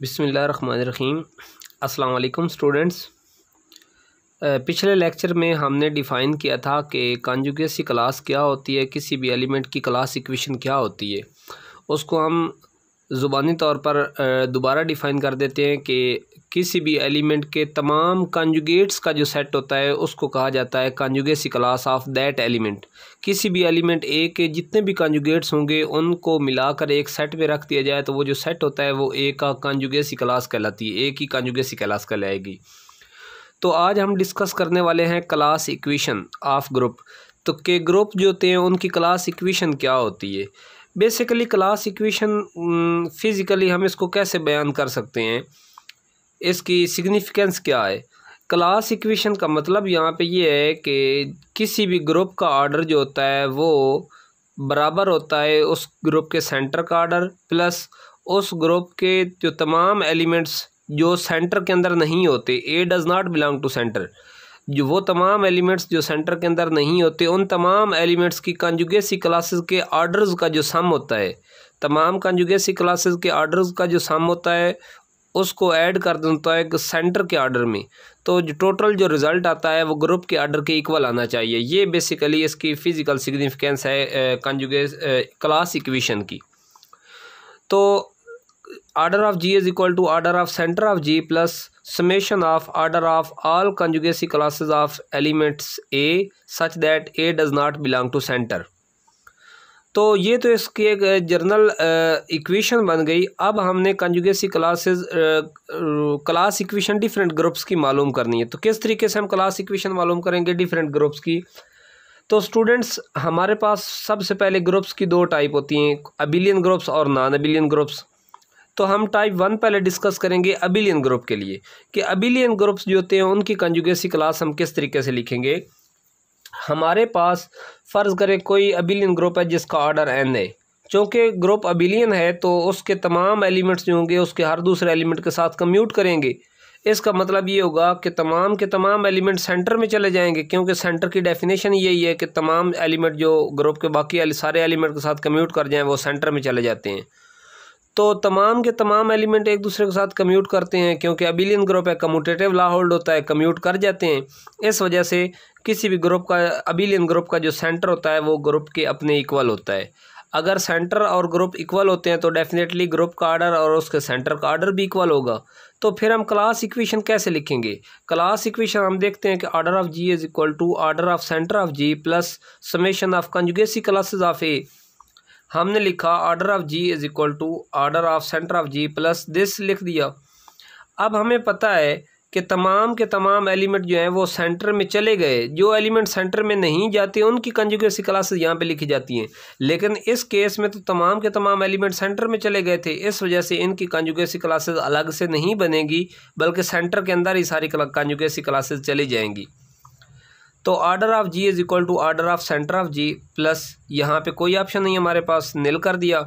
बिसमीम अस्सलाम स्टूडेंट्स पिछले लेक्चर में हमने डिफ़ाइन किया था कि कंजुगेसी क्लास क्या होती है किसी भी एलिमेंट की क्लास इक्वेशन क्या होती है उसको हम ज़ुबानी तौर पर दोबारा डिफ़ाइन कर देते हैं कि किसी भी एलिमेंट के तमाम कंजुगेट्स का जो सेट होता है उसको कहा जाता है conjugacy class of that element किसी भी एलिमेंट ए के जितने भी कंजुगेट्स होंगे उनको मिलाकर एक सेट में रख दिया जाए तो वो जो सेट होता है वो ए का कंजुगेसी क्लास कहलाती है ए की कंजुगेसी क्लास कहलाएगी तो आज हम डिस्कस करने वाले हैं क्लास इक्वेशन ऑफ ग्रुप तो के ग्रुप जो होते हैं उनकी क्लास इक्वेशन क्या होती है बेसिकली क्लास इक्वेशन फिज़िकली हम इसको कैसे बयान कर सकते हैं इसकी सिग्निफिकेंस क्या है क्लास इक्वेशन का मतलब यहाँ पे ये है कि किसी भी ग्रुप का आर्डर जो होता है वो बराबर होता है उस ग्रुप के सेंटर का आर्डर प्लस उस ग्रुप के जो तमाम एलिमेंट्स जो सेंटर के अंदर नहीं होते A does not belong to centre जो वो तमाम एलिमेंट्स जो सेंटर के अंदर नहीं होते उन तमाम एलिमेंट्स की कंजुगेसी क्लासेस के आर्डर्स का जो सम होता है तमाम कंजुगेसी क्लासेस के आर्डर्स का जो सम होता है उसको ऐड कर देता तो है एक सेंटर के आर्डर में तो जो टोटल जो रिज़ल्ट आता है वो ग्रुप के आर्डर के इक्वल आना चाहिए ये बेसिकली इसकी फ़िज़िकल सिग्निफिकेंस है कंजुगे क्लास इक्वेशन की तो order of G is equal to order of centre of G plus summation of order of all conjugacy classes of elements A such that A does not belong to centre तो ये तो इसकी एक general equation बन गई अब हमने conjugacy classes class equation different groups की मालूम करनी है तो किस तरीके से हम क्लास इक्वेशन मालूम करेंगे डिफरेंट ग्रुप्स की तो स्टूडेंट्स हमारे पास सबसे पहले ग्रुप्स की दो टाइप होती हैं अबिलियन ग्रुप्स और नॉन अबिलियन ग्रुप्स तो हम टाइप वन पहले डिस्कस करेंगे अबिलियन ग्रुप के लिए कि अबिलियन ग्रुप्स जो होते हैं उनकी कंजुगेसी क्लास हम किस तरीके से लिखेंगे हमारे पास फ़र्ज़ करें कोई अबिलियन ग्रुप है जिसका ऑर्डर एन है चूँकि ग्रुप अबिलियन है तो उसके तमाम एलिमेंट्स जो होंगे उसके हर दूसरे एलिमेंट के साथ कम्यूट करेंगे इसका मतलब ये होगा कि तमाम के तमाम एलिमेंट सेंटर में चले जाएंगे क्योंकि सेंटर की डेफिनेशन यही है कि तमाम एलिमेंट जो ग्रुप के बाकी सारे एलिमेंट के साथ कम्यूट कर जाएँ वो सेंटर में चले जाते हैं तो तमाम के तमाम एलिमेंट एक दूसरे के साथ कम्यूट करते हैं क्योंकि अबिलियन ग्रुप है कम्यूटेटिव ला होल्ड होता है कम्यूट कर जाते हैं इस वजह से किसी भी ग्रुप का अबिलियन ग्रुप का जो सेंटर होता है वो ग्रुप के अपने इक्वल होता है अगर सेंटर और ग्रुप इक्वल होते हैं तो डेफिनेटली ग्रुप का आर्डर और उसके सेंटर का आर्डर भी इक्वल होगा तो फिर हम क्लास इक्वेशन कैसे लिखेंगे क्लास इक्वेशन हम देखते हैं कि order of G is equal to order of centre of G plus summation of conjugacy classes of A हमने लिखा order of G is equal to order of centre of G plus this लिख दिया अब हमें पता है कि तमाम के तमाम एलिमेंट जो हैं वो सेंटर में चले गए जो एलिमेंट सेंटर में नहीं जाते उनकी कंजुगेसी क्लासेस यहाँ पे लिखी जाती हैं लेकिन इस केस में तो तमाम के तमाम एलिमेंट सेंटर में चले गए थे इस वजह से इनकी कंजुगेसी क्लासेस अलग से नहीं बनेगी बल्कि सेंटर के अंदर ही सारी कंजुगेसी क्लासेस चली जाएंगी तो order of G is equal to order of centre of G plus यहाँ पे कोई ऑप्शन नहीं हमारे पास निल कर दिया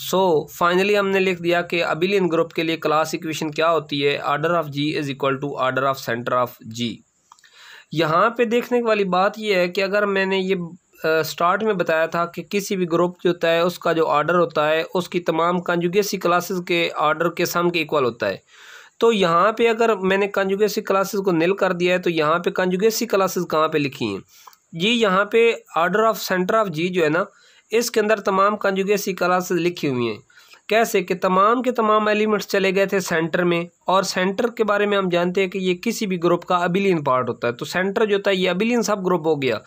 सो so, फाइनली हमने लिख दिया कि अबिलियन ग्रुप के लिए क्लास इक्वेशन क्या होती है order of G is equal to order of centre of G यहाँ पे देखने वाली बात यह है कि अगर मैंने ये स्टार्ट में बताया था कि किसी भी ग्रुप जो होता है उसका जो आर्डर होता है उसकी तमाम कंजुगेसी क्लासेस के आर्डर के सम के इक्वल होता है तो यहाँ पे अगर मैंने कंजुगेसी क्लासेस को नील कर दिया है तो यहाँ पे कंजुगेसी क्लासेस कहाँ पे लिखी हैं जी यहाँ पे order of centre of G जो है ना इसके अंदर तमाम कंजुगेसी क्लासेस लिखी हुई हैं कैसे कि तमाम के तमाम एलिमेंट्स चले गए थे सेंटर में और सेंटर के बारे में हम जानते हैं कि ये किसी भी ग्रुप का अबिलियन पार्ट होता है तो सेंटर जो होता है ये अबिलियन सब ग्रुप हो गया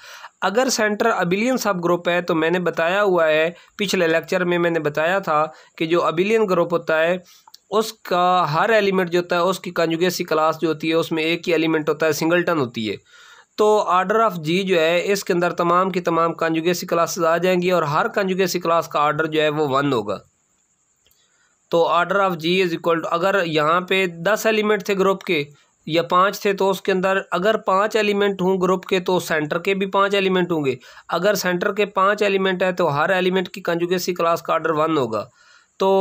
अगर सेंटर अबिलियन सब ग्रुप है तो मैंने बताया हुआ है पिछले लेक्चर में मैंने बताया था कि जो अबिलियन ग्रुप होता है उसका हर एलिमेंट जो होता है उसकी कंजुगेसी क्लास जो होती है उसमें एक ही एलिमेंट होता है सिंगलटन होती है तो आर्डर ऑफ जी जो है इसके अंदर तमाम की तमाम कंजुगेसी क्लासेस आ जाएंगी और हर कंजुगेसी क्लास का आर्डर जो है वो वन होगा तो order of G is equal to अगर यहाँ पे दस एलिमेंट थे ग्रुप के या पाँच थे तो उसके अंदर अगर पाँच एलिमेंट हों ग्रुप के तो सेंटर के भी पाँच एलिमेंट होंगे अगर सेंटर के पाँच एलिमेंट है तो हर एलिमेंट की कंजुगेसी क्लास का आर्डर वन होगा तो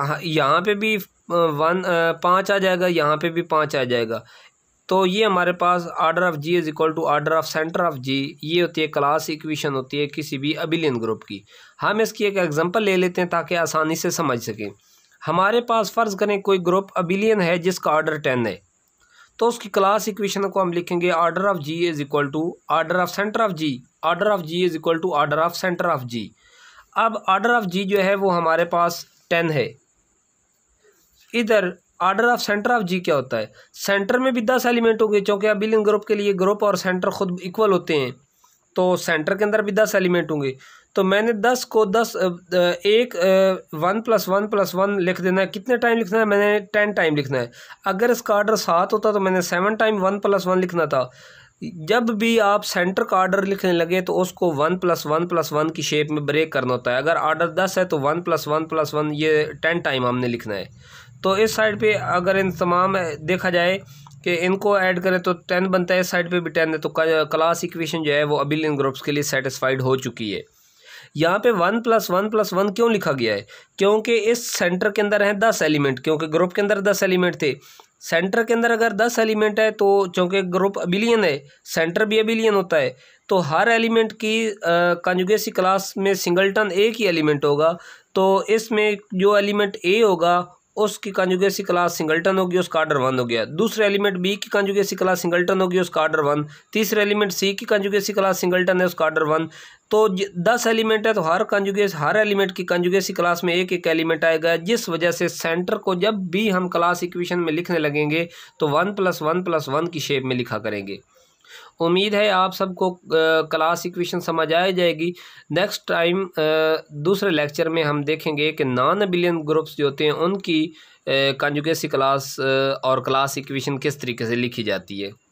हाँ, यहाँ पे भी वन पाँच आ जाएगा यहाँ पे भी पाँच आ जाएगा तो ये हमारे पास order of G is equal to order of centre of G ये होती है क्लास इक्वेशन होती है किसी भी अबिलियन ग्रुप की हम इसकी एक एग्जांपल ले लेते हैं ताकि आसानी से समझ सकें हमारे पास फ़र्ज़ करें कोई ग्रुप अबिलियन है जिसका आर्डर टेन है तो उसकी क्लास इक्वेशन को हम लिखेंगे order of G is equal to order of centre of G order of G is equal to order of centre of G अब आर्डर ऑफ जी जो है वो हमारे पास टेन है इधर order of centre of G क्या होता है सेंटर में भी दस एलिमेंट होंगे क्योंकि बिलिंग ग्रुप के लिए ग्रुप और सेंटर खुद इक्वल होते हैं तो सेंटर के अंदर भी दस एलिमेंट होंगे तो मैंने दस को दस एक one plus one plus one लिख देना है कितने टाइम लिखना है मैंने टेन टाइम लिखना है अगर इसका ऑर्डर सात होता तो मैंने seven time one plus one लिखना था जब भी आप सेंटर का ऑर्डर लिखने लगे तो उसको one plus one plus one की शेप में ब्रेक करना होता है अगर ऑर्डर दस है तो one plus one plus one ये टेन टाइम हमने लिखना है तो इस साइड पे अगर इन तमाम देखा जाए कि इनको ऐड करें तो टेन बनता है इस साइड पे भी टेन है तो क्लास इक्वेशन जो है वो अभी इन ग्रुप्स के लिए सेटिस्फाइड हो चुकी है यहाँ पे one plus one plus one क्यों लिखा गया है क्योंकि इस सेंटर के अंदर हैं दस एलिमेंट क्योंकि ग्रुप के अंदर दस एलिमेंट थे सेंटर के अंदर अगर दस एलिमेंट है तो चूँकि ग्रुप अबिलियन है सेंटर भी अबिलियन होता है तो हर एलिमेंट की कंजुगेसी क्लास में सिंगलटन एक ही एलिमेंट होगा तो इसमें जो एलिमेंट ए होगा उसकी कंजुगेसी क्लास सिंगल्टन होगी उसका आर्डर वन हो गया दूसरे एलिमेंट बी की कंजुगेसी क्लास सिंगल्टन होगी उसका आर्डर वन तीसरे एलिमेंट सी की कंजुगेसी क्लास सिंगल्टन है उसका आर्डर वन तो दस एलिमेंट है तो हर कंजुगेस हर एलिमेंट की कंजुगेसी क्लास में एक एक एलिमेंट आएगा जिस वजह से सेंटर को जब भी हम क्लास इक्वेशन में लिखने लगेंगे तो one plus one plus one की शेप में लिखा करेंगे उम्मीद है आप सबको क्लास इक्वेशन समझ आ जाएगी नेक्स्ट टाइम दूसरे लेक्चर में हम देखेंगे कि नॉन बिलियन ग्रुप्स जो होते हैं उनकी कंजुगेसी क्लास और क्लास इक्वेशन किस तरीके से लिखी जाती है